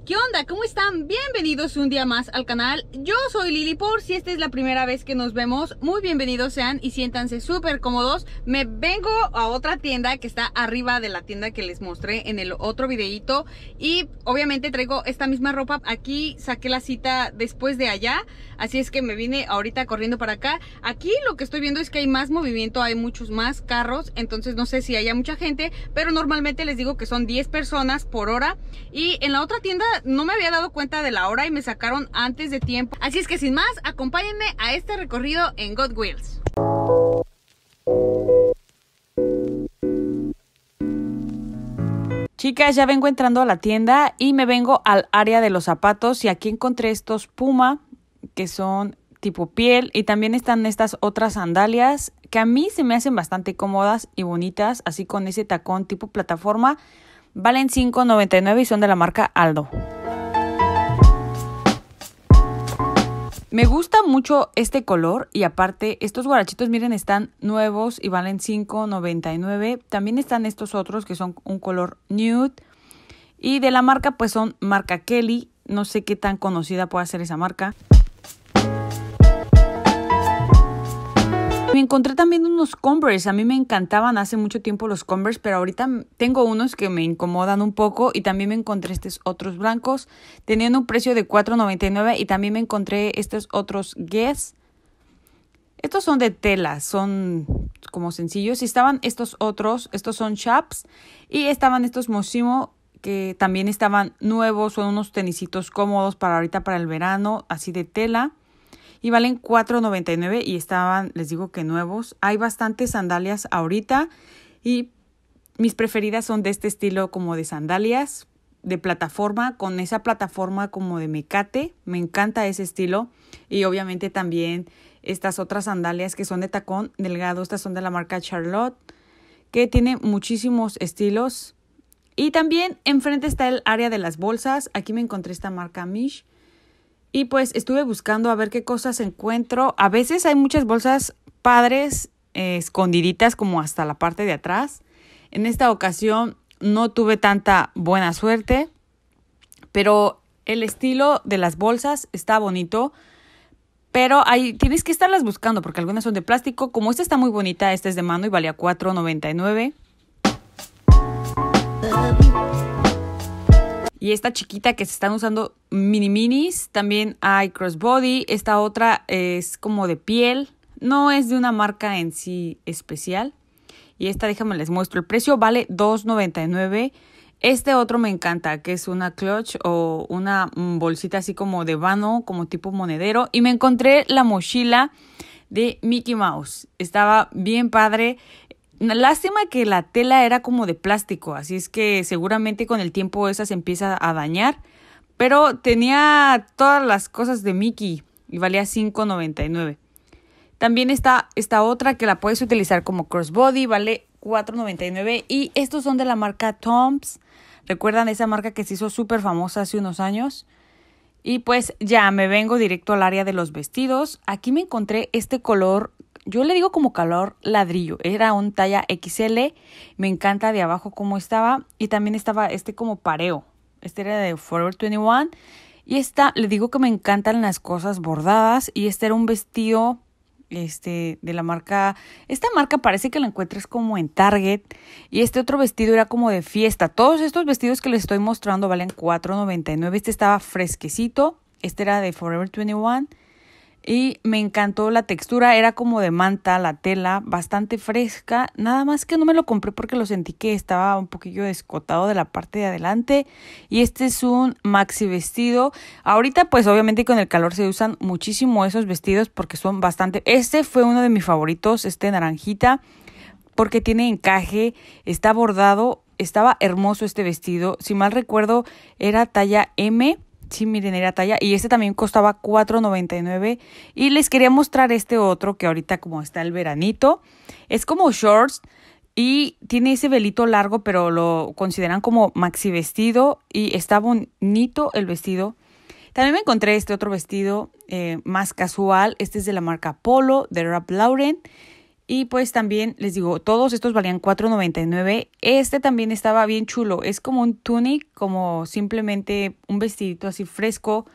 ¿qué onda? ¿Cómo están? Bienvenidos un día más al canal. Yo soy Lili por si esta es la primera vez que nos vemos. Muy bienvenidos sean y siéntanse súper cómodos. Me vengo a otra tienda que está arriba de la tienda que les mostré en el otro videito. Y obviamente traigo esta misma ropa. Aquí saqué la cita después de allá. Así es que me vine ahorita corriendo para acá. Aquí lo que estoy viendo es que hay más movimiento, hay muchos más carros. Entonces no sé si haya mucha gente, pero normalmente les digo que son 10 personas por hora. Y en la otra tienda no me había dado cuenta de la hora y me sacaron antes de tiempo. Así es que sin más, acompáñenme a este recorrido en God Chicas, ya vengo entrando a la tienda y me vengo al área de los zapatos y aquí encontré estos Puma que son tipo piel y también están estas otras sandalias que a mí se me hacen bastante cómodas y bonitas, así con ese tacón tipo plataforma Valen $5.99 y son de la marca Aldo. Me gusta mucho este color y aparte estos guarachitos, miren, están nuevos y valen $5.99. También están estos otros que son un color nude y de la marca pues son marca Kelly. No sé qué tan conocida puede ser esa marca. Me encontré también unos Converse, a mí me encantaban hace mucho tiempo los Converse, pero ahorita tengo unos que me incomodan un poco y también me encontré estos otros blancos, tenían un precio de $4.99 y también me encontré estos otros Guess. Estos son de tela, son como sencillos y estaban estos otros, estos son Chaps y estaban estos Mosimo que también estaban nuevos, son unos tenisitos cómodos para ahorita para el verano, así de tela y valen 4.99 y estaban, les digo que nuevos. Hay bastantes sandalias ahorita y mis preferidas son de este estilo como de sandalias de plataforma, con esa plataforma como de mecate, me encanta ese estilo y obviamente también estas otras sandalias que son de tacón delgado, estas son de la marca Charlotte, que tiene muchísimos estilos. Y también enfrente está el área de las bolsas, aquí me encontré esta marca Mish, y pues estuve buscando a ver qué cosas encuentro. A veces hay muchas bolsas padres eh, escondiditas como hasta la parte de atrás. En esta ocasión no tuve tanta buena suerte, pero el estilo de las bolsas está bonito. Pero ahí tienes que estarlas buscando porque algunas son de plástico. Como esta está muy bonita, esta es de mano y valía $4.99. Y esta chiquita que se están usando mini minis, también hay crossbody, esta otra es como de piel, no es de una marca en sí especial. Y esta déjame les muestro, el precio vale $2.99. Este otro me encanta, que es una clutch o una mm, bolsita así como de vano, como tipo monedero. Y me encontré la mochila de Mickey Mouse. Estaba bien padre. Lástima que la tela era como de plástico, así es que seguramente con el tiempo esa se empieza a dañar. Pero tenía todas las cosas de Mickey y valía $5.99. También está esta otra que la puedes utilizar como crossbody, vale $4.99. Y estos son de la marca Toms. ¿Recuerdan esa marca que se hizo súper famosa hace unos años? Y pues ya me vengo directo al área de los vestidos. Aquí me encontré este color yo le digo como calor ladrillo. Era un talla XL. Me encanta de abajo cómo estaba. Y también estaba este como pareo. Este era de Forever 21. Y esta, le digo que me encantan las cosas bordadas. Y este era un vestido este de la marca esta marca parece que la encuentras como en Target y este otro vestido era como de fiesta todos estos vestidos que les estoy mostrando valen $4.99 este estaba fresquecito este era de Forever 21 y me encantó la textura, era como de manta la tela, bastante fresca, nada más que no me lo compré porque lo sentí que estaba un poquillo descotado de la parte de adelante y este es un maxi vestido, ahorita pues obviamente con el calor se usan muchísimo esos vestidos porque son bastante, este fue uno de mis favoritos, este naranjita, porque tiene encaje, está bordado, estaba hermoso este vestido, si mal recuerdo era talla M Sí, miren, era talla. Y este también costaba $4.99. Y les quería mostrar este otro que ahorita como está el veranito. Es como shorts y tiene ese velito largo, pero lo consideran como maxi vestido. Y está bonito el vestido. También me encontré este otro vestido eh, más casual. Este es de la marca Polo, de Rap Lauren. Y pues también les digo, todos estos valían $4.99. Este también estaba bien chulo. Es como un tunic, como simplemente un vestidito así fresco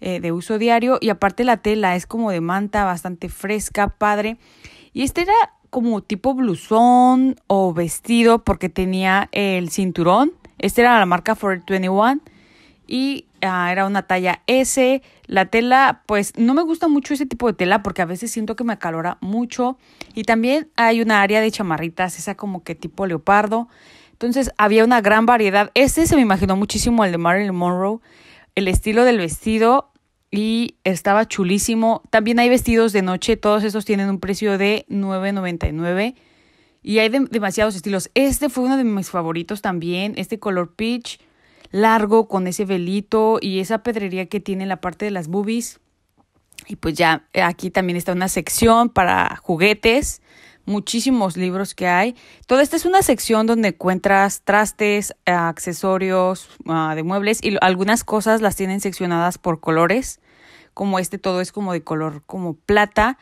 eh, de uso diario. Y aparte la tela es como de manta, bastante fresca, padre. Y este era como tipo blusón o vestido porque tenía el cinturón. Este era la marca Forever 21 y ah, era una talla S. La tela, pues no me gusta mucho ese tipo de tela porque a veces siento que me acalora mucho. Y también hay una área de chamarritas, esa como que tipo leopardo. Entonces había una gran variedad. Este se me imaginó muchísimo el de Marilyn Monroe, el estilo del vestido y estaba chulísimo. También hay vestidos de noche, todos estos tienen un precio de 9.99 y hay demasiados estilos. Este fue uno de mis favoritos también, este color peach largo con ese velito y esa pedrería que tiene la parte de las boobies. Y pues ya eh, aquí también está una sección para juguetes, muchísimos libros que hay. Toda esta es una sección donde encuentras trastes, eh, accesorios ah, de muebles y algunas cosas las tienen seccionadas por colores, como este todo es como de color como plata.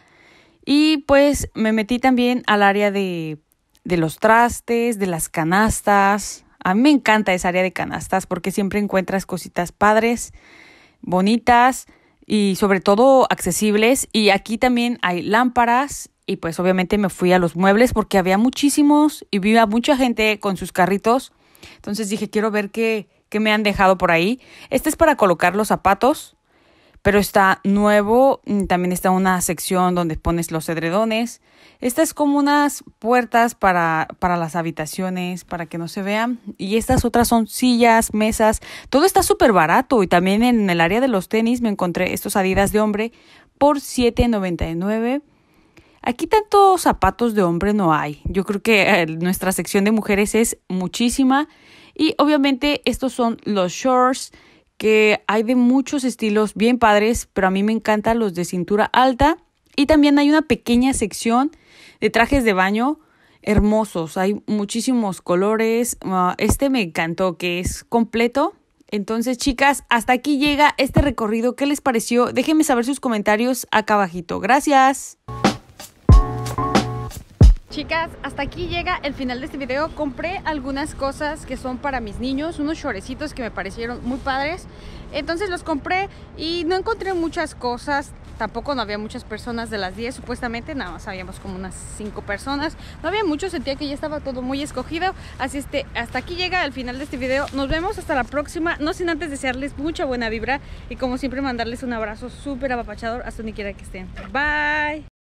Y pues me metí también al área de, de los trastes, de las canastas, a mí me encanta esa área de canastas porque siempre encuentras cositas padres, bonitas y sobre todo accesibles. Y aquí también hay lámparas y pues obviamente me fui a los muebles porque había muchísimos y viva mucha gente con sus carritos. Entonces dije, quiero ver qué, qué me han dejado por ahí. Este es para colocar los zapatos pero está nuevo, mm, también está una sección donde pones los cedredones. Estas es como unas puertas para, para las habitaciones, para que no se vean. Y estas otras son sillas, mesas. Todo está súper barato. Y también en el área de los tenis me encontré estos adidas de hombre por $7.99. Aquí tantos zapatos de hombre no hay. Yo creo que eh, nuestra sección de mujeres es muchísima. Y obviamente estos son los shorts que hay de muchos estilos bien padres, pero a mí me encantan los de cintura alta. Y también hay una pequeña sección de trajes de baño hermosos. Hay muchísimos colores. Ah, este me encantó, que es completo. Entonces, chicas, hasta aquí llega este recorrido. ¿Qué les pareció? Déjenme saber sus comentarios acá abajito. Gracias. Chicas, hasta aquí llega el final de este video. Compré algunas cosas que son para mis niños, unos chorecitos que me parecieron muy padres. Entonces los compré y no encontré muchas cosas. Tampoco no había muchas personas de las 10, supuestamente, nada más habíamos como unas 5 personas. No había mucho, sentía que ya estaba todo muy escogido. Así este, hasta aquí llega el final de este video. Nos vemos hasta la próxima. No sin antes desearles mucha buena vibra y como siempre mandarles un abrazo súper apapachador hasta donde quiera que estén. Bye.